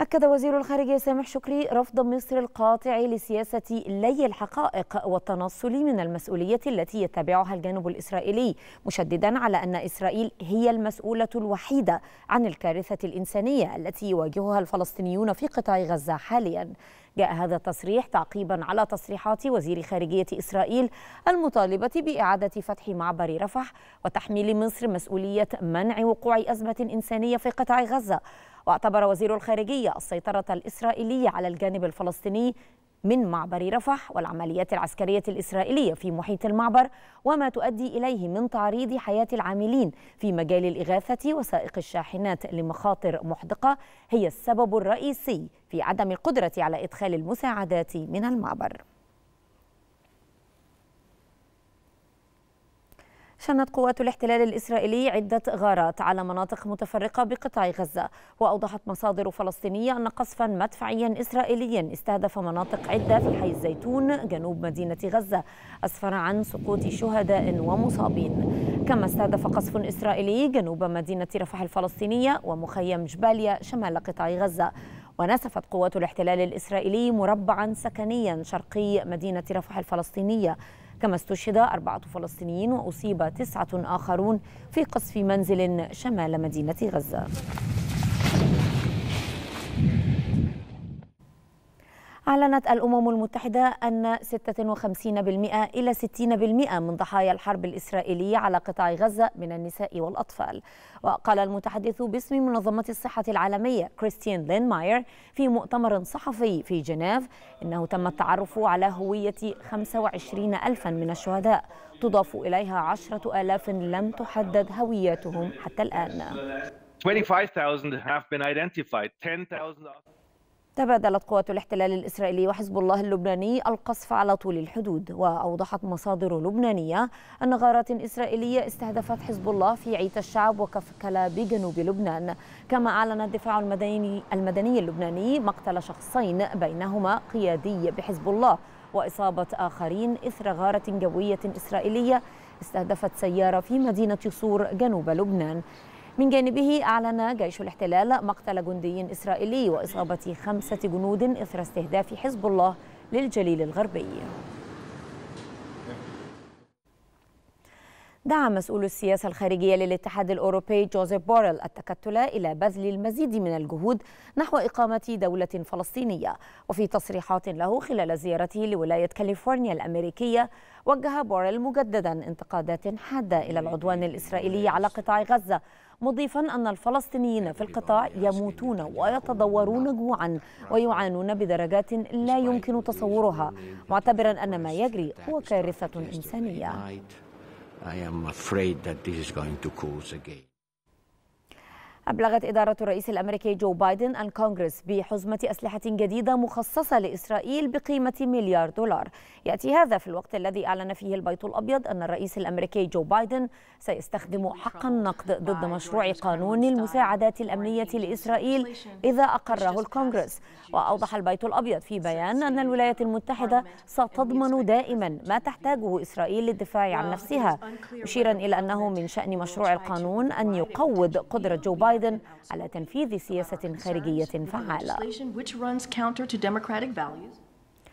أكد وزير الخارجية سامح شكري رفض مصر القاطع لسياسة لي الحقائق والتنصل من المسؤولية التي يتبعها الجانب الإسرائيلي مشددا على أن إسرائيل هي المسؤولة الوحيدة عن الكارثة الإنسانية التي يواجهها الفلسطينيون في قطاع غزة حاليا جاء هذا التصريح تعقيبا على تصريحات وزير خارجية إسرائيل المطالبة بإعادة فتح معبر رفح وتحميل مصر مسؤولية منع وقوع أزمة إنسانية في قطاع غزة واعتبر وزير الخارجية السيطرة الإسرائيلية على الجانب الفلسطيني من معبر رفح والعمليات العسكرية الإسرائيلية في محيط المعبر وما تؤدي إليه من تعريض حياة العاملين في مجال الإغاثة وسائق الشاحنات لمخاطر محدقة هي السبب الرئيسي في عدم القدرة على إدخال المساعدات من المعبر شنت قوات الاحتلال الإسرائيلي عدة غارات على مناطق متفرقة بقطاع غزة وأوضحت مصادر فلسطينية أن قصفا مدفعيا إسرائيليا استهدف مناطق عدة في حي الزيتون جنوب مدينة غزة أسفر عن سقوط شهداء ومصابين كما استهدف قصف إسرائيلي جنوب مدينة رفح الفلسطينية ومخيم جباليا شمال قطاع غزة ونسفت قوات الاحتلال الإسرائيلي مربعا سكنيا شرقي مدينة رفح الفلسطينية كما استشهد أربعة فلسطينيين وأصيب تسعة آخرون في قصف منزل شمال مدينة غزة أعلنت الأمم المتحدة أن 56% إلى 60% من ضحايا الحرب الإسرائيلية على قطاع غزة من النساء والأطفال وقال المتحدث باسم منظمة الصحة العالمية كريستيان لين ماير في مؤتمر صحفي في جنيف إنه تم التعرف على هوية 25 ألفا من الشهداء تضاف إليها عشرة ألاف لم تحدد هوياتهم حتى الآن تبادلت قوات الاحتلال الإسرائيلي وحزب الله اللبناني القصف على طول الحدود وأوضحت مصادر لبنانية أن غارات إسرائيلية استهدفت حزب الله في عيت الشعب وكفكلا بجنوب لبنان كما أعلن الدفاع المدني, المدني اللبناني مقتل شخصين بينهما قيادي بحزب الله وإصابة آخرين إثر غارة جوية إسرائيلية استهدفت سيارة في مدينة صور جنوب لبنان من جانبه أعلن جيش الاحتلال مقتل جندي إسرائيلي وإصابة خمسة جنود إثر استهداف حزب الله للجليل الغربي دعا مسؤول السياسة الخارجية للاتحاد الأوروبي جوزيف بوريل التكتل إلى بذل المزيد من الجهود نحو إقامة دولة فلسطينية وفي تصريحات له خلال زيارته لولاية كاليفورنيا الأمريكية وجه بوريل مجددا انتقادات حادة إلى العدوان الإسرائيلي على قطاع غزة مضيفا أن الفلسطينيين في القطاع يموتون ويتضورون جوعا ويعانون بدرجات لا يمكن تصورها معتبرا أن ما يجري هو كارثة إنسانية I am afraid that this is going to cause again. أبلغت إدارة الرئيس الأمريكي جو بايدن الكونغرس بحزمة أسلحة جديدة مخصصة لإسرائيل بقيمة مليار دولار يأتي هذا في الوقت الذي أعلن فيه البيت الأبيض أن الرئيس الأمريكي جو بايدن سيستخدم حق النقد ضد مشروع قانون المساعدات الأمنية لإسرائيل إذا أقره الكونغرس وأوضح البيت الأبيض في بيان أن الولايات المتحدة ستضمن دائما ما تحتاجه إسرائيل للدفاع عن نفسها مشيرا إلى أنه من شأن مشروع القانون أن يقوض قدرة جو بايدن بايدن على تنفيذ سياسة خارجية فعالة.